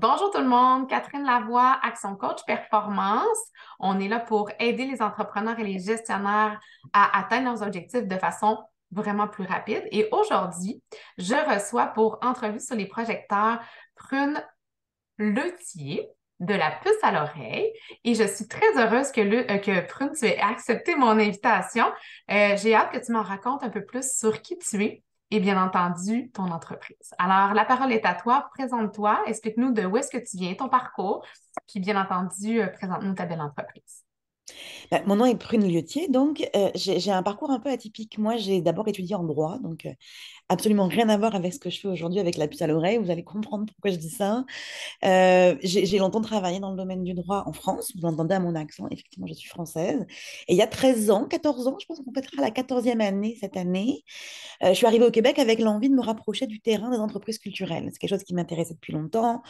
Bonjour tout le monde, Catherine Lavoie, Action Coach Performance. On est là pour aider les entrepreneurs et les gestionnaires à atteindre leurs objectifs de façon vraiment plus rapide. Et aujourd'hui, je reçois pour entrevue sur les projecteurs Prune Letier de la puce à l'oreille et je suis très heureuse que, euh, Prune, tu aies accepté mon invitation. Euh, j'ai hâte que tu m'en racontes un peu plus sur qui tu es et bien entendu ton entreprise. Alors, la parole est à toi. Présente-toi, explique-nous de où est-ce que tu viens, ton parcours, puis bien entendu, euh, présente-nous ta belle entreprise. Ben, mon nom est Prune Liotier, donc euh, j'ai un parcours un peu atypique. Moi, j'ai d'abord étudié en droit, donc euh, absolument rien à voir avec ce que je fais aujourd'hui avec la puce à l'oreille. Vous allez comprendre pourquoi je dis ça. Euh, j'ai longtemps travaillé dans le domaine du droit en France. Vous l'entendez à mon accent, effectivement, je suis française. Et il y a 13 ans, 14 ans, je pense qu'on fêtera la 14e année cette année, euh, je suis arrivée au Québec avec l'envie de me rapprocher du terrain des entreprises culturelles. C'est quelque chose qui m'intéressait depuis longtemps.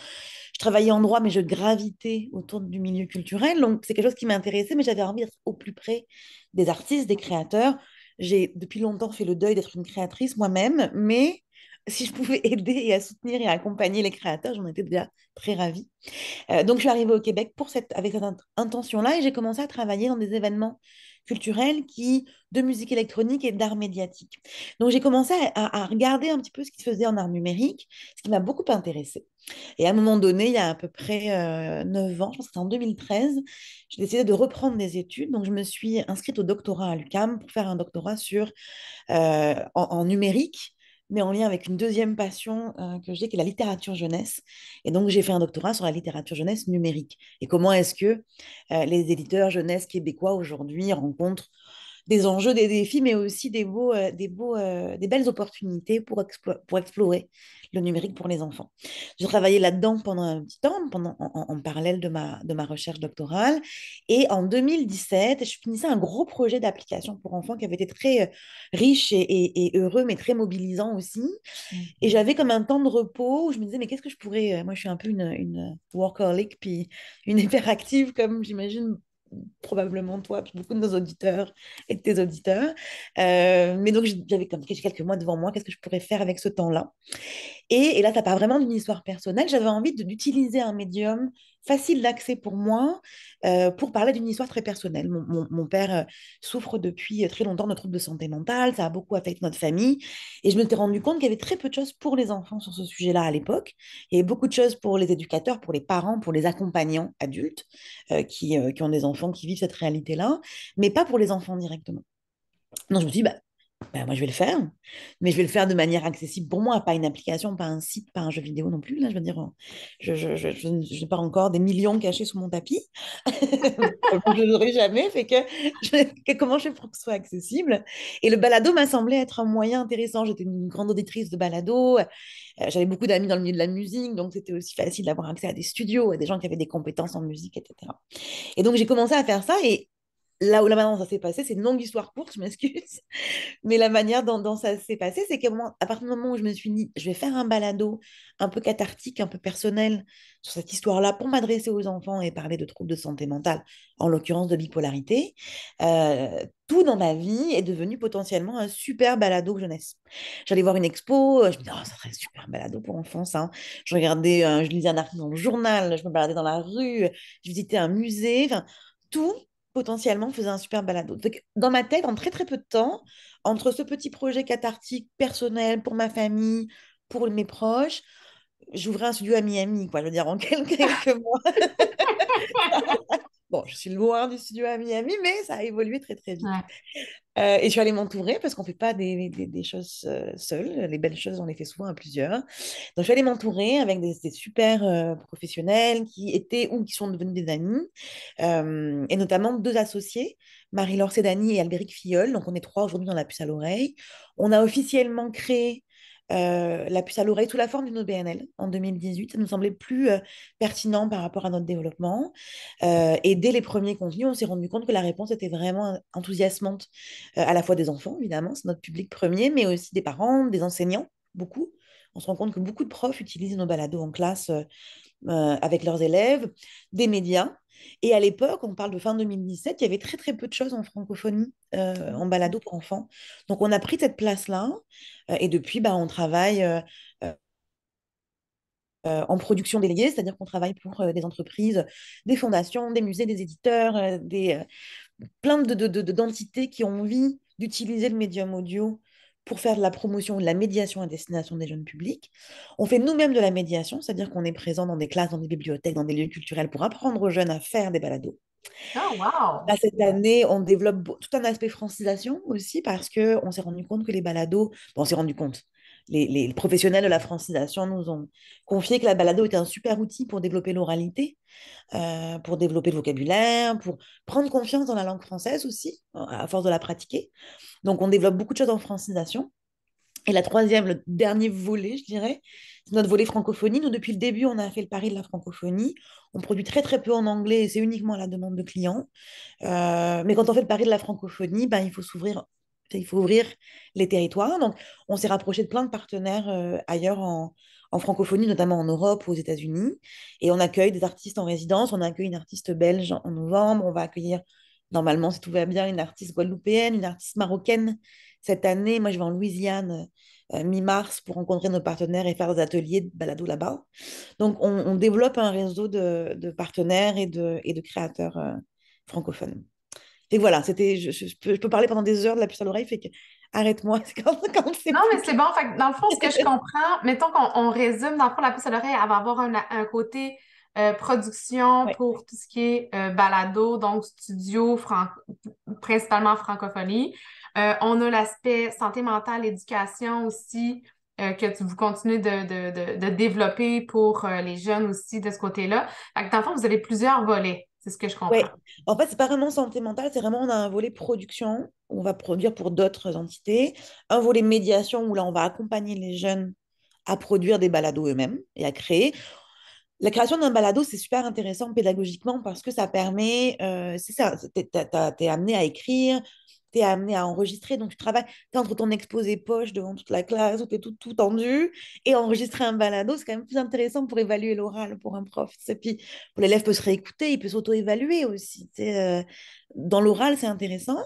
Je travaillais en droit, mais je gravitais autour du milieu culturel. Donc, c'est quelque chose qui m'intéressait, mais j'avais envie d'être au plus près des artistes, des créateurs j'ai depuis longtemps fait le deuil d'être une créatrice moi-même, mais si je pouvais aider et à soutenir et accompagner les créateurs, j'en étais déjà très ravie. Euh, donc, je suis arrivée au Québec pour cette, avec cette intention-là et j'ai commencé à travailler dans des événements culturelle qui de musique électronique et d'art médiatique. Donc j'ai commencé à, regarder un petit peu ce qui se faisait en art numérique, ce qui m'a beaucoup intéressée. Et à un moment donné, il y a à peu près euh, neuf 9 ans, je pense que c'était en 2013, j'ai décidé de reprendre des études. Donc je me suis inscrite au doctorat à l'UCAM pour faire un doctorat sur, euh, en numérique mais en lien avec une deuxième passion euh, que j'ai, qui est la littérature jeunesse. Et donc, j'ai fait un doctorat sur la littérature jeunesse numérique. Et comment est-ce que euh, les éditeurs jeunesse québécois aujourd'hui rencontrent des enjeux, des défis, mais aussi des, beaux, euh, des, beaux, euh, des belles opportunités pour, explorer le numérique pour les enfants. Je travaillais là-dedans pendant un petit temps, pendant, en, parallèle de ma, de ma recherche doctorale. Et en 2017, je finissais un gros projet d'application pour enfants qui avait été très euh, riche et, heureux, mais très mobilisant aussi. Mhm. Et j'avais comme un temps de repos où je me disais, mais qu'est-ce que je pourrais... Moi, je suis un peu une, une workaholic, puis une hyperactive, comme j'imagine probablement toi, puis beaucoup de nos auditeurs et de tes auditeurs. Euh, mais donc, j'avais comme quelques mois devant moi, qu'est-ce que je pourrais faire avec ce temps-là et, et, là, ça part vraiment d'une histoire personnelle. J'avais envie d'utiliser un médium facile d'accès pour moi euh, pour parler d'une histoire très personnelle. Mon, mon, père euh, souffre depuis euh, très longtemps de troubles de santé mentale, ça a beaucoup affecté notre famille. Et je me suis rendu compte qu'il y avait très peu de choses pour les enfants sur ce sujet-là à l'époque. et beaucoup de choses pour les éducateurs, pour les parents, pour les accompagnants adultes qui, qui ont des enfants qui vivent cette réalité-là, mais pas pour les enfants directement. Donc je me suis dit, bah, ben, moi je vais le faire, mais je vais le faire de manière accessible pour moi, pas une application, pas un site, pas un jeu vidéo non plus. Là, je veux dire, euh, je, je, je, je n'ai pas encore des millions cachés sous mon tapis. je n'aurai jamais, fait que, comment je fais pour que ce soit accessible Et le balado m'a semblé être un moyen intéressant. J'étais une grande auditrice de balado, euh, j'avais beaucoup d'amis dans le milieu de la musique, donc c'était aussi facile d'avoir accès à des studios, à des gens qui avaient des compétences en musique, etc. Et donc j'ai commencé à faire ça et là où la manière dont ça s'est passé, c'est une longue histoire courte, je m'excuse, mais la manière dont, ça s'est passé, c'est qu'à à partir du moment où je me suis dit, je vais faire un balado un peu cathartique, un peu personnel sur cette histoire-là pour m'adresser aux enfants et parler de troubles de santé mentale, en l'occurrence de bipolarité, euh, tout dans ma vie est devenu potentiellement un super balado jeunesse. J'allais voir une expo, euh, je me disais, oh, ça serait super balado pour enfants, hein. Je regardais, euh, je lisais un article dans le journal, je me baladais dans la rue, je visitais un musée, enfin, tout potentiellement faisait un super balado. dans ma tête, en très très peu de temps, entre ce petit projet cathartique personnel pour ma famille, pour mes proches, j'ouvrais un studio à Miami, quoi, je veux dire, en quelques mois. Bon, je suis loin du studio à Miami, mais ça a évolué très très vite. Euh, et je suis allée m'entourer parce qu'on ne fait pas des, choses euh, seules. Les belles choses, on les fait souvent à plusieurs. Donc, je suis allée m'entourer avec des, super euh, professionnels qui étaient ou qui sont devenus des amis, et notamment deux associés, Marie-Laure Sédani et Albéric Filleul. Donc, on est trois aujourd'hui dans la puce à l'oreille. On a officiellement créé euh, la puce à l'oreille sous la forme d'une BNL en 2018. Ça nous semblait plus euh, pertinent par rapport à notre développement. Euh, et dès les premiers contenus, on s'est rendu compte que la réponse était vraiment enthousiasmante, à la fois des enfants, évidemment, c'est notre public premier, mais aussi des parents, des enseignants, beaucoup. On se rend compte que beaucoup de profs utilisent nos balados en classe euh, avec leurs élèves, des médias. Et à l'époque, on parle de fin 2017, il y avait très très peu de choses en francophonie, euh, en balado pour enfants. Donc on a pris cette place-là, euh, et depuis, bah, on travaille en production déléguée, c'est-à-dire qu'on travaille pour des entreprises, des fondations, des musées, des éditeurs, des, plein d'entités de, qui ont envie d'utiliser le médium audio pour faire de la promotion de la médiation à destination des jeunes publics. On fait nous-mêmes de la médiation, c'est-à-dire qu'on est présent dans des classes, dans des bibliothèques, dans des lieux culturels pour apprendre aux jeunes à faire des balados. Oh, ah, wow. cette année, on développe tout un aspect francisation aussi parce qu'on s'est rendu compte que les balados, on s'est rendu compte, les, professionnels de la francisation nous ont confié que la balado était un super outil pour développer l'oralité, euh, pour développer le vocabulaire, pour prendre confiance dans la langue française aussi, à force de la pratiquer. Donc, on développe beaucoup de choses en francisation. Et la troisième, le dernier volet, je dirais, c'est notre volet francophonie. Nous, depuis le début, on a fait le pari de la francophonie. On produit très, très peu en anglais et c'est uniquement à la demande de clients. Euh, mais quand on fait le pari de la francophonie, ben, il faut s'ouvrir il faut ouvrir les territoires. Donc, on s'est rapproché de plein de partenaires euh, ailleurs en, francophonie, notamment en Europe ou aux États-Unis. Et on accueille des artistes en résidence. On accueille une artiste belge en novembre. On va accueillir, normalement, si tout va bien, une artiste guadeloupéenne, une artiste marocaine. Cette année, moi, je vais en Louisiane euh, mi-mars pour rencontrer nos partenaires et faire des ateliers de balado là-bas. Donc, on, développe un réseau de, partenaires et de, créateurs euh, francophones. Et voilà, c'était, je, peux, parler pendant des heures de la puce à l'oreille, fait que arrête-moi quand, Non, mais c'est bon. Fait dans le fond, ce que je comprends, mettons qu'on résume, dans le fond, la puce à l'oreille, elle va avoir un, côté euh, production pour tout ce qui est euh, balado, donc studio, principalement francophonie. Euh, on a l'aspect santé mentale, éducation aussi, que tu vous continuez de, de développer pour les jeunes aussi de ce côté-là. Dans le fond, vous avez plusieurs volets c'est ce que je comprends. En fait, c'est pas vraiment santé mentale, c'est vraiment on a un volet production, où on va produire pour d'autres entités, un volet médiation, où là, on va accompagner les jeunes à produire des balados eux-mêmes et à créer. La création d'un balado, c'est super intéressant pédagogiquement parce que ça permet, euh, c'est ça, tu es, amené à écrire, tu es amené à enregistrer, donc tu travailles, entre ton exposé poche devant toute la classe, où tu es tout, tendu, et enregistrer un balado, c'est quand même plus intéressant pour évaluer l'oral pour un prof. Et puis, l'élève peut se réécouter, il peut s'auto-évaluer aussi. Euh, dans l'oral, c'est intéressant.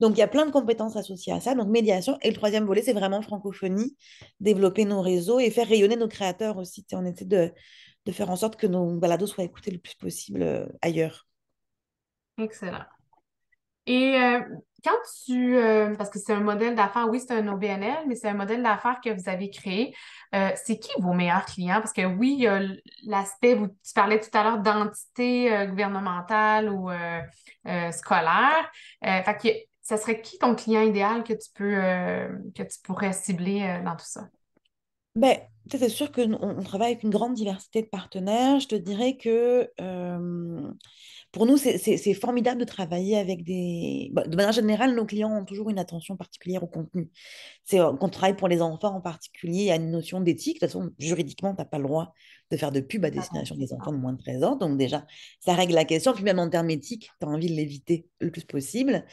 Donc, il y a plein de compétences associées à ça. Donc, médiation. Et le troisième volet, c'est vraiment francophonie, développer nos réseaux et faire rayonner nos créateurs aussi. on essaie de, de faire en sorte que nos balados soient écoutés le plus possible euh, ailleurs. Excellent. Et euh, quand tu, euh, parce que c'est un modèle d'affaires, oui, c'est un OBNL, mais c'est un modèle d'affaires que vous avez créé. Euh, c'est qui vos meilleurs clients? Parce que oui, il y a l'aspect, vous, tu parlais tout à l'heure d'entité gouvernementale ou scolaire. Fait que, ça serait qui ton client idéal que tu peux, que tu pourrais cibler dans tout ça? Ben, c'est sûr qu'on on travaille avec une grande diversité de partenaires. Je te dirais que pour nous, c'est, formidable de travailler avec des... Bah, de manière générale, nos clients ont toujours une attention particulière au contenu. C'est, quand on travaille pour les enfants en particulier, il y a une notion d'éthique. De toute façon, juridiquement, tu n'as pas le droit de faire de pub à ah destination des enfants de moins de 13 ans. Donc déjà, ça règle la question. Puis même en termes éthiques, tu as envie de l'éviter le plus possible.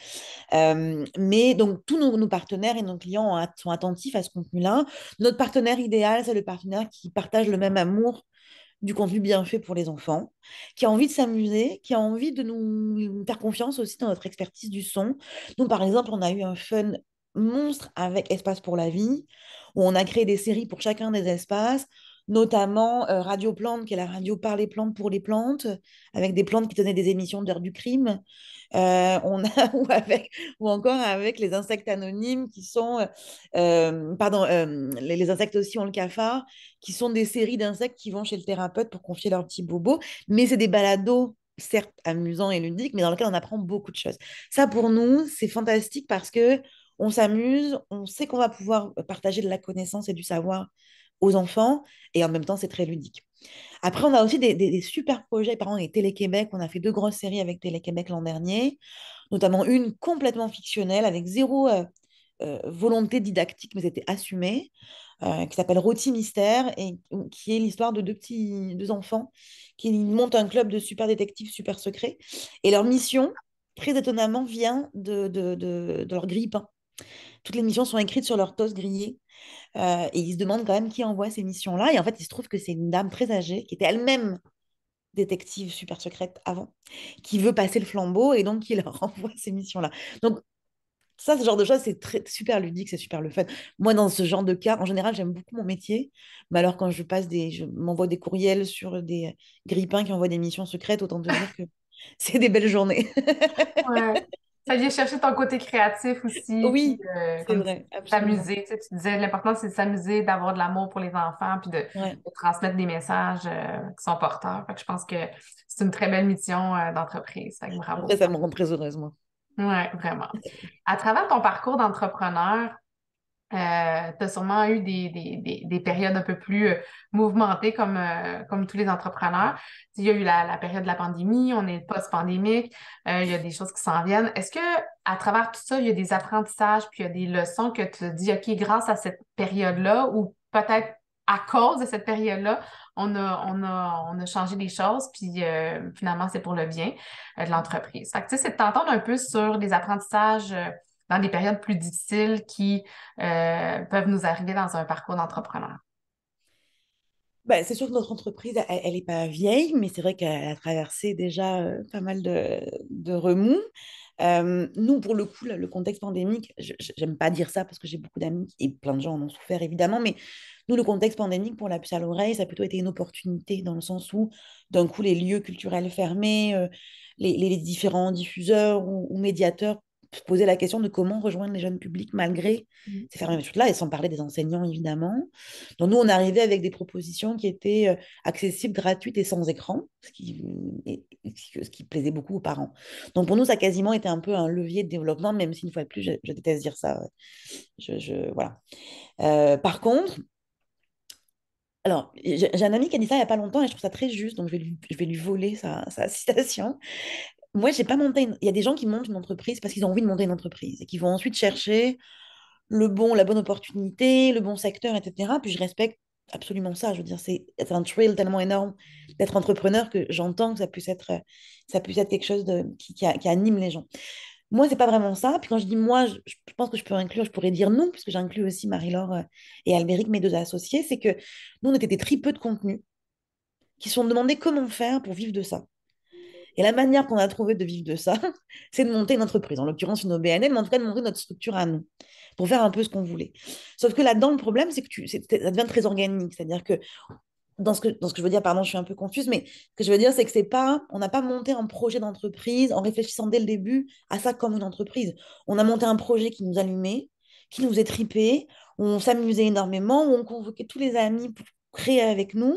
mais donc, tous nos, nos, partenaires et nos clients sont attentifs à ce contenu-là. Notre partenaire idéal, c'est le partenaires qui partagent le même amour du contenu bien fait pour les enfants, qui a envie de s'amuser, qui a envie de nous faire confiance aussi dans notre expertise du son. Donc par exemple, on a eu un fun monstre avec Espace pour la vie, où on a créé des séries pour chacun des espaces, notamment euh, Radio Plante, qui est la radio par les plantes pour les plantes, avec des plantes qui tenaient des émissions d'heure du crime, euh, ou, encore avec les insectes anonymes qui sont, euh, pardon, les, insectes aussi ont le cafard, qui sont des séries d'insectes qui vont chez le thérapeute pour confier leurs petits bobos, mais c'est des balados certes amusants et ludiques, mais dans lesquels on apprend beaucoup de choses. Ça, pour nous, c'est fantastique parce que on s'amuse, on sait qu'on va pouvoir partager de la connaissance et du savoir aux enfants et en même temps, c'est très ludique. Après, on a aussi des, super projets, par exemple, avec Télé-Québec. On a fait deux grosses séries avec Télé-Québec l'an dernier, notamment une complètement fictionnelle avec zéro euh, euh, volonté didactique, mais c'était assumé, euh, qui s'appelle Rôti Mystère et qui est l'histoire de deux petits deux enfants qui montent un club de super détectives super secrets. Et leur mission, très étonnamment, vient de, de, de, leur grille Toutes les missions sont écrites sur leur toast grillé et ils se demandent quand même qui envoie ces missions-là. Et en fait, il se trouve que c'est une dame très âgée qui était elle-même détective super secrète avant, qui veut passer le flambeau et donc qui leur envoie ces missions-là. Donc, ça, ce genre de choses, c'est très, super ludique, c'est super le fun. Moi, dans ce genre de cas, en général, j'aime beaucoup mon métier. Mais alors, quand je passe des. Je m'envoie des courriels sur des grippins qui envoient des missions secrètes, autant de dire que c'est des belles journées. ouais. Ça vient chercher ton côté créatif aussi. Oui, S'amuser. Euh, tu, disais, l'important, c'est de s'amuser, d'avoir de l'amour pour les enfants, puis de, transmettre des messages euh, qui sont porteurs. je pense que c'est une très belle mission euh, d'entreprise. ça me rend très heureuse, Oui, vraiment. À travers ton parcours d'entrepreneur, euh, tu as sûrement eu des, périodes un peu plus euh, mouvementées comme, euh, comme tous les entrepreneurs. Il y a eu la, période de la pandémie, on est post-pandémique, il y a des choses qui s'en viennent. Est-ce que à travers tout ça, il y a des apprentissages, puis il y a des leçons que tu te dis, OK, grâce à cette période-là, ou peut-être à cause de cette période-là, on a, on, a, changé des choses, puis finalement, c'est pour le bien de l'entreprise. Fait que, c'est de t'entendre un peu sur des apprentissages dans des périodes plus difficiles qui euh, peuvent nous arriver dans un parcours d'entrepreneur? Ben, c'est sûr que notre entreprise, elle n'est pas vieille, mais c'est vrai qu'elle a traversé déjà euh, pas mal de, remous. Euh, nous, pour le coup, le contexte pandémique, j'aime pas dire ça parce que j'ai beaucoup d'amis et plein de gens en ont souffert évidemment, mais nous, le contexte pandémique, pour la puce à l'oreille, ça a plutôt été une opportunité dans le sens où, d'un coup, les lieux culturels fermés, les, différents diffuseurs ou médiateurs poser la question de comment rejoindre les jeunes publics malgré mmh. ces fermetures-là, et sans parler des enseignants, évidemment. Donc, nous, on arrivait avec des propositions qui étaient euh, accessibles, gratuites et sans écran, mmh, ce qui, ce qui plaisait beaucoup aux parents. Donc, pour nous, ça a quasiment été un peu un levier de développement, même si, une fois de plus, je, déteste dire ça. Je, voilà. Euh, par contre, alors, j'ai un ami qui a dit ça il n'y a pas longtemps et je trouve ça très juste, donc je vais lui, je vais lui voler sa, sa citation moi, j'ai pas monté. Il y a des gens qui montent une entreprise parce qu'ils ont envie de monter une entreprise et qui vont ensuite chercher le bon, la bonne opportunité, le bon secteur, etc. Puis je respecte absolument ça. Je veux dire, c'est un thrill tellement énorme d'être entrepreneur que j'entends que ça puisse être, ça puisse être quelque chose qui, anime les gens. Moi, c'est pas vraiment ça. Puis quand je dis moi, je, pense que je peux inclure, je pourrais dire non, puisque j'inclus aussi Marie-Laure euh, et Albéric, mes deux associés, c'est que nous, on était des tripeux de contenu qui se sont demandés comment faire pour vivre de ça. Et la manière qu'on a trouvé de vivre de ça, c'est de monter une entreprise, en l'occurrence une OBNL, mais en tout cas de monter notre structure à nous, pour faire un peu ce qu'on voulait. Sauf que là-dedans, le problème, c'est que tu, ça devient très organique. C'est-à-dire que dans ce, que, dans ce que je veux dire, pardon, je suis un peu confuse, mais ce que je veux dire, c'est que c'est pas, on n'a pas monté un projet d'entreprise en réfléchissant dès le début à ça comme une entreprise. On a monté un projet qui nous allumait, qui nous est tripé, où on s'amusait énormément, où on convoquait tous les amis pour créer avec nous,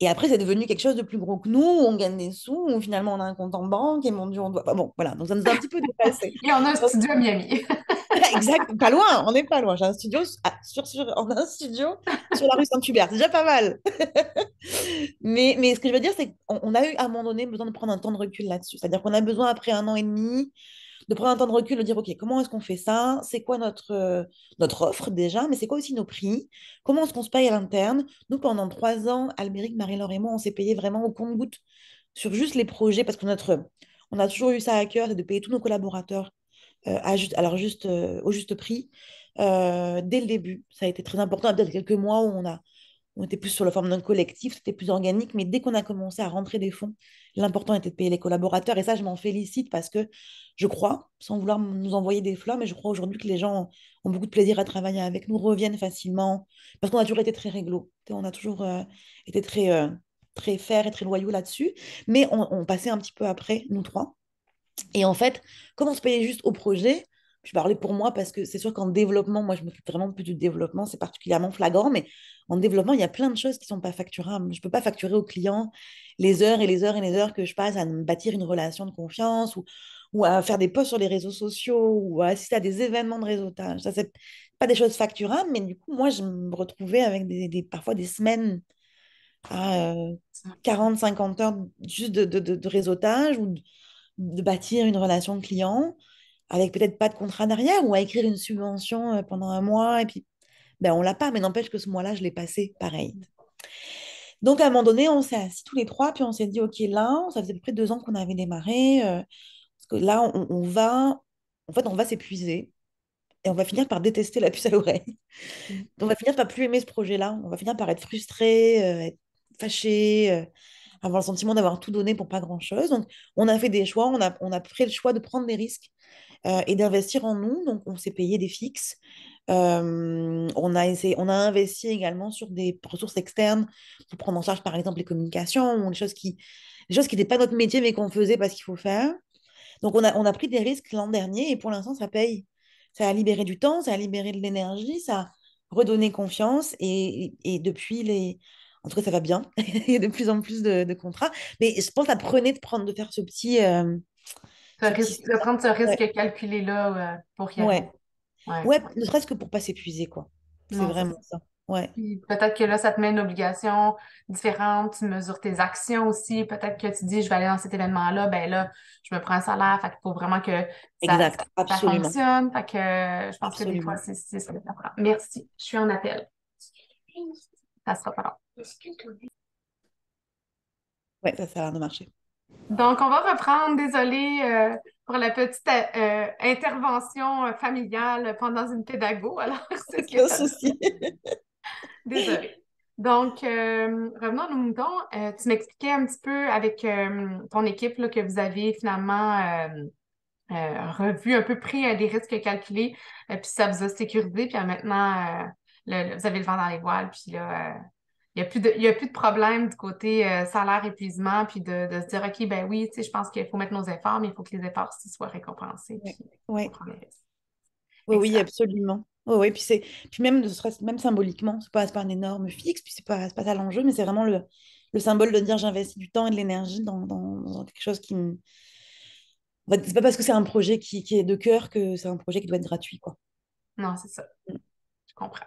et après, c'est devenu quelque chose de plus gros que nous, où on gagne des sous, où finalement on a un compte en banque, et mon Dieu, on doit. bon, voilà, donc ça nous a un petit peu dépassé. et on a un studio à Miami. exact, pas loin, on n'est pas loin. J'ai un studio, ah, sur, sur, on a un studio sur la rue Saint-Hubert, c'est déjà pas mal. mais, mais ce que je veux dire, c'est qu'on a eu à un moment donné besoin de prendre un temps de recul là-dessus. C'est-à-dire qu'on a besoin, après un an et demi, de prendre un temps de recul, de dire, OK, comment est-ce qu'on fait ça C'est quoi notre, euh, notre offre déjà Mais c'est quoi aussi nos prix Comment est-ce qu'on se paye à l'interne Nous, pendant trois ans, Albéric, Marie-Laure et moi, on s'est payé vraiment au compte-goutte sur juste les projets parce qu'on on a toujours eu ça à cœur, c'est de payer tous nos collaborateurs euh, alors juste, euh, au juste prix dès le début. Ça a été très important. Peut-être quelques mois où on a on était plus sur la forme d'un collectif, c'était plus organique, mais dès qu'on a commencé à rentrer des fonds L'important était de payer les collaborateurs. Et ça, je m'en félicite parce que je crois, sans vouloir nous envoyer des fleurs, mais je crois aujourd'hui que les gens ont beaucoup de plaisir à travailler avec nous, reviennent facilement. Parce qu'on a toujours été très réglo. On a toujours euh, été très, euh, très et très loyaux là-dessus. Mais on, on, passait un petit peu après, nous trois. Et en fait, comment se payer juste au projet, je parlais pour moi parce que c'est sûr qu'en développement, moi, je me fais vraiment plus du développement, c'est particulièrement flagrant, mais en développement, il y a plein de choses qui ne sont pas facturables. Je ne peux pas facturer au clients les heures et les heures et les heures que je passe à bâtir une relation de confiance ou, à faire des posts sur les réseaux sociaux ou à assister à des événements de réseautage. Ça, c'est pas des choses facturables, mais du coup, moi, je me retrouvais avec des, parfois des semaines à 40, euh, 50 heures juste de, réseautage ou de, bâtir une relation de client avec peut-être pas de contrat derrière ou à écrire une subvention euh, pendant un mois et puis ben on l'a pas, mais n'empêche que ce mois-là, je l'ai passé pareil. Donc à un moment donné, on s'est assis tous les trois, puis on s'est dit, ok, là, ça faisait à peu près deux ans qu'on avait démarré, euh, parce que là, on, va, en fait, on va s'épuiser et on va finir par détester la puce à l'oreille. Mm. on va finir par plus aimer ce projet-là, on va finir par être frustré, euh, être fâché. avoir le sentiment d'avoir tout donné pour pas grand-chose. Donc, on a fait des choix, on a, on a pris le choix de prendre des risques euh, et d'investir en nous. Donc, on s'est payé des fixes. Euh, on, a on a investi également sur des ressources externes pour prendre en charge, par exemple, les communications ou des choses qui qui n'étaient pas notre métier, mais qu'on faisait parce qu'il faut faire. Donc, on a, on a pris des risques l'an dernier et pour l'instant, ça paye. Ça a libéré du temps, ça a libéré de l'énergie, ça a redonné confiance et, et depuis les, en tout cas, ça va bien. Il y a de plus en plus de, contrats. Mais je pense à prenez de, prendre, de faire ce petit, euh, de prendre ce risque calculé-là euh, pour rien Ouais, ouais. ne serait-ce que pour ne pas s'épuiser, quoi. C'est vraiment ça. Peut-être que là, ça te met une obligation différente, tu mesures tes actions aussi. Peut-être que tu dis, je vais aller dans cet événement-là, ben là, je me prends un salaire. il faut vraiment que ça, fonctionne. Euh, je pense que des fois, c'est ça Merci, je suis en appel. Ça sera pas long. Oui, ça a l'air de marcher. Donc, on va reprendre. Désolée euh, pour la petite euh, euh, intervention familiale pendant une pédago. Alors, c'est ce que souci. Désolée. Donc, revenons à nos moutons. tu m'expliquais un petit peu avec ton équipe là, que vous avez finalement revu, un peu pris des risques calculés, puis ça vous a sécurisé, puis maintenant, vous avez le vent dans les voiles, puis là, il n'y a, plus de, de problème du côté euh, salaire épuisement, puis de, se dire, OK, ben oui, je pense qu'il faut mettre nos efforts, mais il faut que les efforts aussi soient récompensés. oui. Oui, oui, absolument. oui, puis, c'est, puis même, même symboliquement, ce n'est pas, pas, un énorme fixe, puis ce n'est pas, pas ça l'enjeu, mais c'est vraiment le, symbole de dire j'investis du temps et de l'énergie dans, quelque chose qui me. C'est pas parce que c'est un projet qui, qui est de cœur que c'est un projet qui doit être gratuit. Quoi. Non, c'est ça. Mm. Je comprends.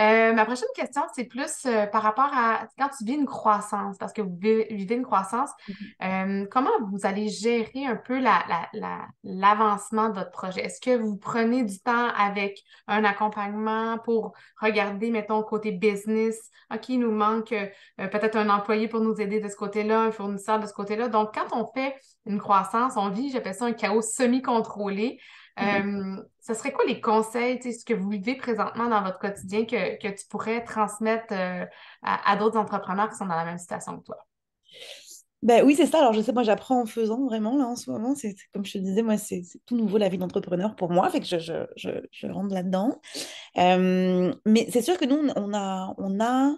Euh, ma prochaine question, c'est plus euh, par rapport à quand tu vis une croissance, parce que vous vivez une croissance, mhm. euh, comment vous allez gérer un peu l'avancement de votre projet? Est-ce que vous prenez du temps avec un accompagnement pour regarder, mettons, côté business? OK, il nous manque peut-être un employé pour nous aider de ce côté-là, un fournisseur de ce côté-là. Donc, quand on fait une croissance, on vit, j'appelle ça un chaos semi-contrôlé ce euh, serait quoi les conseils, ce que vous vivez présentement dans votre quotidien que, que tu pourrais transmettre euh, à, d'autres entrepreneurs qui sont dans la même situation que toi? Ben oui, c'est ça. Alors, je sais, moi, j'apprends en faisant vraiment, là, en ce moment. C'est comme je te disais, moi, c'est tout nouveau la vie d'entrepreneur pour moi. Fait que je, je, je, rentre là-dedans. Euh, mais c'est sûr que nous, on a, on a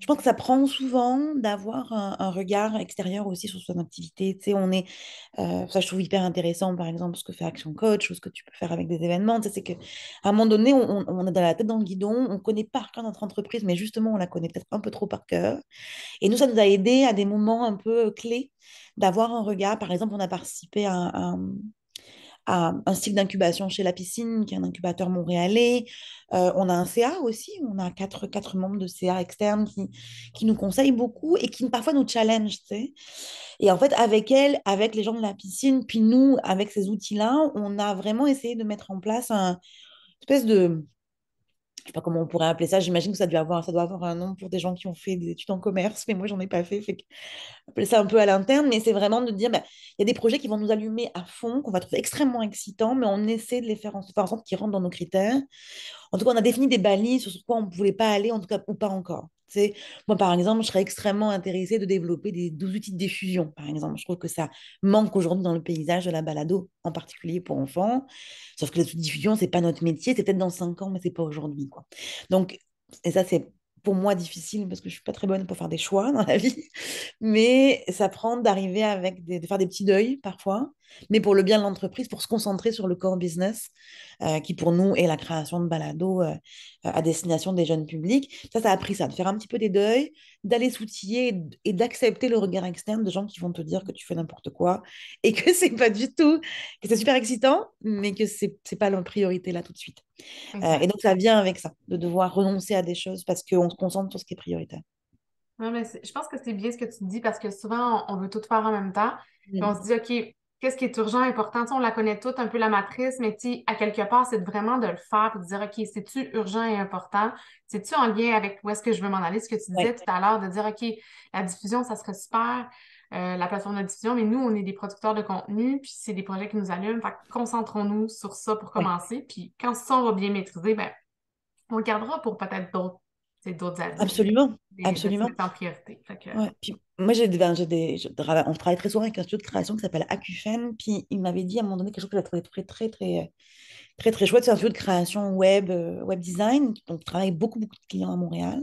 je pense que ça prend souvent d'avoir un, regard extérieur aussi sur son activité. Tu sais, on est, euh, ça je trouve hyper intéressant, par exemple, ce que fait Action Coach ou ce que tu peux faire avec des événements. c'est qu'à un moment donné, on, on, est dans la tête dans le guidon, on connaît par cœur notre entreprise, mais justement, on la connaît peut-être un peu trop par cœur. Et nous, ça nous a aidé à des moments un peu clés d'avoir un regard. Par exemple, on a participé à un, à un style d'incubation chez La Piscine, qui est un incubateur montréalais. Euh, on a un CA aussi, on a quatre, quatre membres de CA externes qui, nous conseillent beaucoup et qui parfois nous challenge. Et en fait, avec elle, avec les gens de La Piscine, puis nous, avec ces outils-là, on a vraiment essayé de mettre en place un espèce de je sais pas comment on pourrait appeler ça, j'imagine que ça, doit avoir, ça doit avoir un nom pour des gens qui ont fait des études en commerce, mais moi, j'en ai pas fait, fait appeler ça un peu à l'interne, mais c'est vraiment de dire, bah, il y a des projets qui vont nous allumer à fond, qu'on va trouver extrêmement excitants, mais on essaie de les faire en, en sorte qu'ils rentrent dans nos critères. En tout cas, on a défini des balises sur quoi on ne pouvait pas aller, en tout cas, ou pas encore moi, par exemple, je serais extrêmement intéressée de développer des, outils de diffusion, par exemple. Je trouve que ça manque aujourd'hui dans le paysage de la balado, en particulier pour enfants. Sauf que les outils de diffusion, ce n'est pas notre métier. C'est peut-être dans cinq ans, mais ce n'est pas aujourd'hui. Donc, et ça, c'est pour moi difficile parce que je ne suis pas très bonne pour faire des choix dans la vie. Mais ça prend d'arriver avec de faire des petits deuils parfois mais pour le bien de l'entreprise, pour se concentrer sur le core business, euh, qui pour nous est la création de balados euh, à destination des jeunes publics. Ça, ça a pris ça, de faire un petit peu des deuils, d'aller s'outiller et d'accepter le regard externe de gens qui vont te dire que tu fais n'importe quoi et que c'est pas du tout, que c'est super excitant, mais que c'est n'est pas la priorité là tout de suite. Euh, et donc, ça vient avec ça, de devoir renoncer à des choses parce qu'on se concentre sur ce qui est prioritaire. Non, mais je pense que c'est bien ce que tu dis parce que souvent, on, veut tout faire en même temps. Mmh. On se dit, OK, qu'est-ce qui est urgent, et important. on la connaît toute, un peu la matrice, mais à quelque part, c'est vraiment de le faire et de dire, OK, c'est-tu urgent et important? C'est-tu en lien avec où est-ce que je veux m'en aller? Ce que tu disais tout à l'heure, de dire, OK, la diffusion, ça serait super, euh, la plateforme de diffusion, mais nous, on est des producteurs de contenu, puis c'est des projets qui nous allument. Fait concentrons-nous sur ça pour commencer. Puis quand ça, on va bien maîtriser, ben, on le gardera pour peut-être d'autres d'autres Absolument, absolument. absolument. En priorité. Que... Puis, moi, j'ai ben, on travaille très souvent avec un studio de création qui s'appelle AcuFen. Puis il m'avait dit à un moment donné quelque chose que j'ai trouvé très, très, très, euh, très, très chouette. C'est un studio de création web, euh, web design. Donc, travaille beaucoup, beaucoup de clients à Montréal.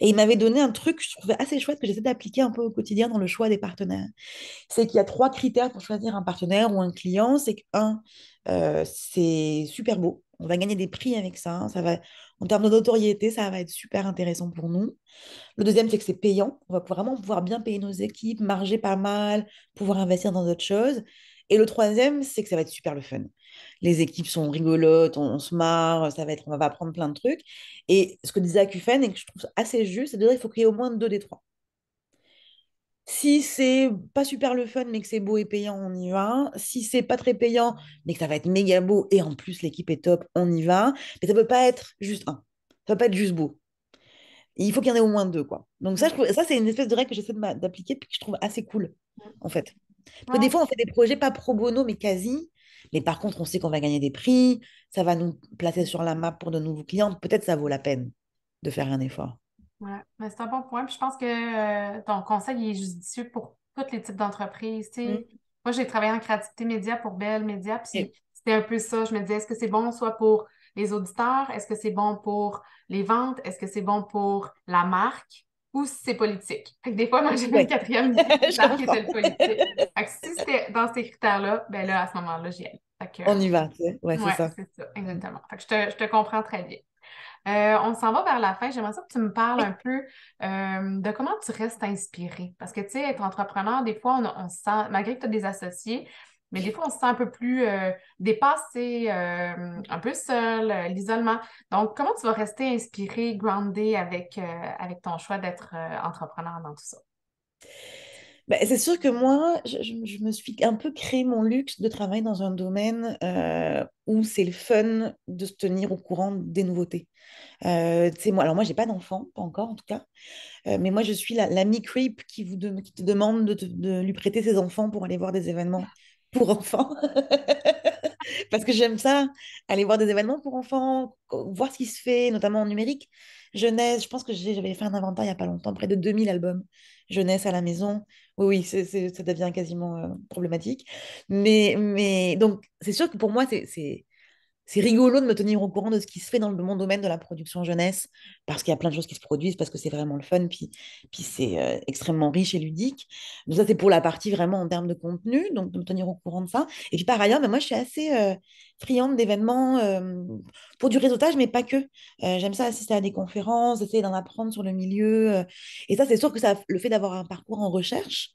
Et il m'avait donné un truc que je trouvais assez chouette que j'essaie d'appliquer un peu au quotidien dans le choix des partenaires. C'est qu'il y a trois critères pour choisir un partenaire ou un client. C'est que, un, euh, c'est super beau on va gagner des prix avec ça. Hein, ça va, en termes de notoriété, ça va être super intéressant pour nous. Le deuxième, c'est que c'est payant. On va vraiment pouvoir bien payer nos équipes, marger pas mal, pouvoir investir dans d'autres choses. Et le troisième, c'est que ça va être super le fun. Les équipes sont rigolotes, on, se marre, ça va être, on va apprendre plein de trucs. Et ce que disait Acufen et que je trouve assez juste, c'est de dire qu'il faut qu'il au moins deux des trois. Si c'est pas super le fun, mais que c'est beau et payant, on y va. Si c'est pas très payant, mais que ça va être méga beau et en plus l'équipe est top, on y va. Mais ça peut pas être juste un. Ça peut pas être juste beau. Il faut qu'il y en ait au moins deux, quoi. Donc ça, ça c'est une espèce de règle que j'essaie d'appliquer et que je trouve assez cool, en fait. Parce que des fois, on fait des projets pas pro bono, mais quasi. Mais par contre, on sait qu'on va gagner des prix, ça va nous placer sur la map pour de nouveaux clients. Peut-être ça vaut la peine de faire un effort. Ouais. mais c'est un bon point. je pense que euh, ton conseil est judicieux pour tous les types d'entreprises. Mm. Moi, j'ai travaillé en créativité média pour belle Média, puis c'était un peu ça. Je me disais, est-ce que c'est bon soit pour les auditeurs, est-ce que c'est bon pour les ventes, est-ce que c'est bon pour la marque? Ou si c'est politique. des fois, moi, j'ai fait une quatrième marque qui était politique. si c'était dans ces critères-là, ben là, à ce moment-là, j'y allais. On y va, c'est ça. exactement. je te comprends très bien. Euh, on s'en va vers la fin. J'aimerais ça que tu me parles un peu euh, de comment tu restes inspiré. Parce que, tu sais, être entrepreneur, des fois, on, se sent, malgré que tu as des associés, mais des fois, on se sent un peu plus euh, dépassé, un peu seul, l'isolement. Donc, comment tu vas rester inspiré, groundé avec, avec ton choix d'être entrepreneur dans tout ça? Bah, c'est sûr que moi, je, me suis un peu créé mon luxe de travailler dans un domaine euh, où c'est le fun de se tenir au courant des nouveautés. Euh, moi, alors moi, j'ai pas d'enfant, pas encore en tout cas, euh, mais moi, je suis l'ami la creep qui, vous qui te demande de, de lui prêter ses enfants pour aller voir des événements pour enfants. Parce que j'aime ça, aller voir des événements pour enfants, voir ce qui se fait, notamment en numérique jeunesse, je pense que j'avais fait un inventaire il n'y a pas longtemps, près de 2000 albums jeunesse à la maison. Oui, oui, ça devient quasiment euh, problématique. Mais, mais donc, c'est sûr que pour moi, c'est c'est rigolo de me tenir au courant de ce qui se fait dans le, mon domaine de la production jeunesse, parce qu'il y a plein de choses qui se produisent, parce que c'est vraiment le fun, puis, puis c'est euh, extrêmement riche et ludique. Donc ça, c'est pour la partie vraiment en termes de contenu, donc de me tenir au courant de ça. Et puis par ailleurs, ben moi, je suis assez euh, friande d'événements euh, pour du réseautage, mais pas que. J'aime ça assister à des conférences, essayer d'en apprendre sur le milieu. et ça, c'est sûr que ça, le fait d'avoir un parcours en recherche,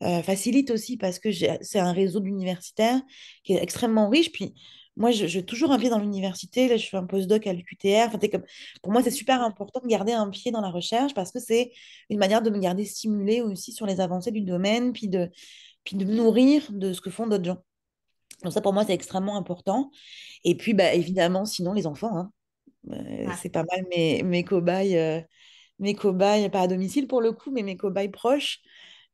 facilite aussi parce que c'est un réseau d'universitaires qui est extrêmement riche. Puis moi, j'ai toujours un pied dans l'université. Là, je fais un postdoc à l'UQTR. Enfin, comme... Pour moi, c'est super important de garder un pied dans la recherche parce que c'est une manière de me garder stimulée aussi sur les avancées du domaine, puis de, puis de me nourrir de ce que font d'autres gens. Donc ça, pour moi, c'est extrêmement important. Et puis, bah, évidemment, sinon, les enfants. Hein. Euh, c'est pas mal mes, mes cobayes. Euh, mes cobayes, pas à domicile pour le coup, mais mes cobayes proches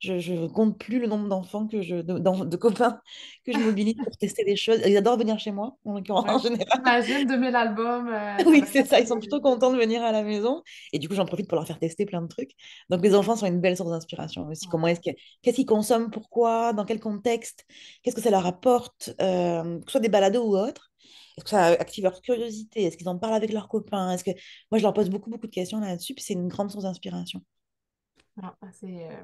je ne compte plus le nombre d'enfants que je, de, de, copains que je mobilise pour tester des choses. Ils adorent venir chez moi, en l'occurrence, ouais, en général. imagine de mes l'album euh, oui, c'est ça. Ils sont plutôt contents de venir à la maison. Et du coup, j'en profite pour leur faire tester plein de trucs. Donc, les enfants sont une belle source d'inspiration aussi. Comment est-ce que, qu'est-ce qu'ils consomment, pourquoi, dans quel contexte, qu'est-ce que ça leur apporte, euh, que ce soit des balados ou autre Est-ce que ça active leur curiosité Est-ce qu'ils en parlent avec leurs copains Est-ce que moi je leur pose beaucoup beaucoup de questions là-dessus Puis c'est une grande source d'inspiration. Voilà, bah, c'est, euh,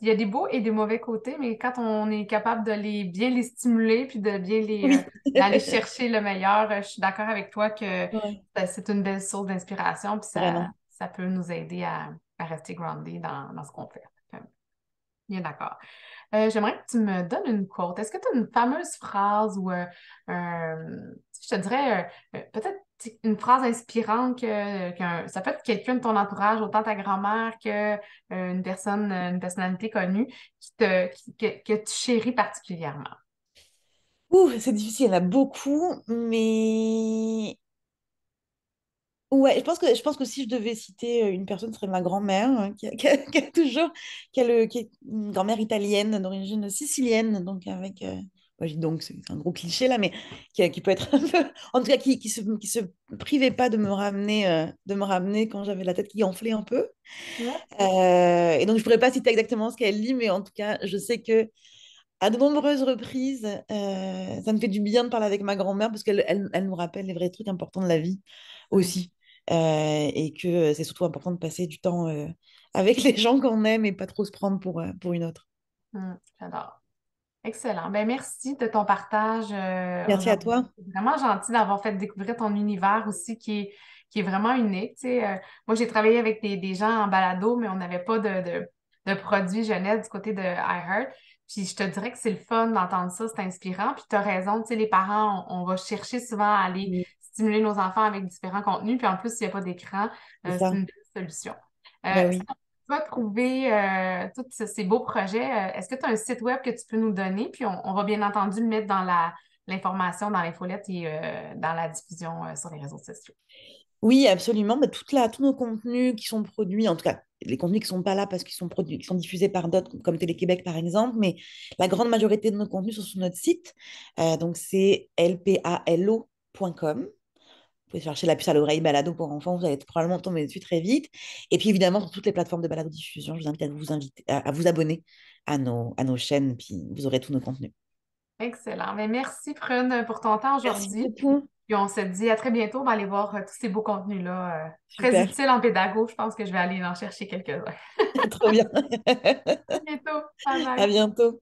il y a des beaux et des mauvais côtés, mais quand on est capable de les bien les stimuler puis de bien les euh, d'aller chercher le meilleur, euh, je suis d'accord avec toi que ben, c'est une belle source d'inspiration puis ça, peut nous aider à, rester grounded dans, dans ce qu'on fait. Bien d'accord. Euh, j'aimerais que tu me donnes une quote. Est-ce que tu as une fameuse phrase ou un je te dirais peut-être une phrase inspirante que, ça peut être quelqu'un de ton entourage, autant ta grand-mère qu'une euh, personne, euh, une personnalité connue qui te, que, que, tu chéris particulièrement? Ouh, c'est difficile, il y en a beaucoup, mais ouais, je pense que je pense que si je devais citer euh, une personne, ce serait ma grand-mère, hein, qui, a, toujours qui, est une grand-mère italienne d'origine sicilienne, donc avec donc, c'est un gros cliché là, mais qui, peut être un peu, en tout cas qui, qui, se, qui se privait pas de me ramener, euh, de me ramener quand j'avais la tête qui enflait un peu. Euh, et donc je pourrais pas citer exactement ce qu'elle dit, mais en tout cas je sais que à de nombreuses reprises, euh, ça me fait du bien de parler avec ma grand-mère parce qu'elle elle, nous rappelle les vrais trucs importants de la vie aussi. et que c'est surtout important de passer du temps avec les gens qu'on aime et pas trop se prendre pour, pour une autre. Mmh, j'adore. Excellent. Ben, merci de ton partage. Euh, merci à toi. C'est vraiment gentil d'avoir fait découvrir ton univers aussi qui est, qui est vraiment unique. Euh. moi, j'ai travaillé avec des, gens en balado, mais on n'avait pas de, de, produits jeunesse du côté de iHeart. Puis je te dirais que c'est le fun d'entendre ça, c'est inspirant. Puis tu as raison, tu les parents, on, va chercher souvent à aller stimuler nos enfants avec différents contenus. Puis en plus, s'il n'y a pas d'écran, c'est euh, une belle solution. Ben tu vas trouver euh, tous ces beaux projets, euh, est-ce que tu as un site web que tu peux nous donner? Puis on, va bien entendu le mettre dans l'information dans l'infolette et euh, dans la diffusion sur les réseaux sociaux. Oui, absolument. Mais tous nos contenus qui sont produits, en tout cas, les contenus qui ne sont pas là parce qu'ils sont, produits, qui sont diffusés par d'autres, comme Télé-Québec par exemple, mais la grande majorité de nos contenus sont sur notre site. donc, c'est lpalo.com. Vous pouvez chercher la puce à l'oreille balado pour enfants, vous allez probablement tomber dessus très vite. Et puis évidemment, sur toutes les plateformes de balado diffusion, je vous invite à vous, inviter, à, vous abonner à nos, à nos chaînes, puis vous aurez tous nos contenus. Excellent. Mais merci, Prune, pour ton temps aujourd'hui. Puis on se dit à très bientôt. On va aller voir euh, tous ces beaux contenus-là. Euh, très utiles en pédago. Je pense que je vais aller en chercher quelques-uns. Trop bien. à bientôt. À bientôt.